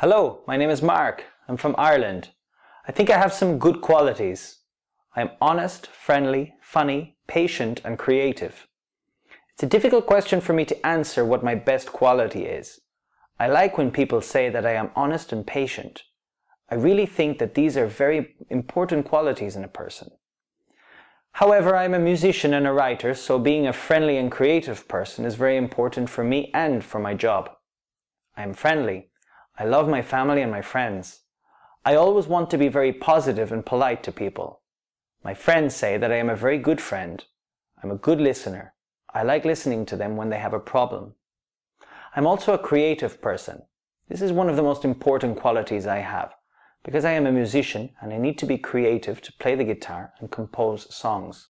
Hello, my name is Mark. I'm from Ireland. I think I have some good qualities. I am honest, friendly, funny, patient, and creative. It's a difficult question for me to answer what my best quality is. I like when people say that I am honest and patient. I really think that these are very important qualities in a person. However, I'm a musician and a writer, so being a friendly and creative person is very important for me and for my job. I am friendly. I love my family and my friends. I always want to be very positive and polite to people. My friends say that I am a very good friend. I'm a good listener. I like listening to them when they have a problem. I'm also a creative person. This is one of the most important qualities I have, because I am a musician and I need to be creative to play the guitar and compose songs.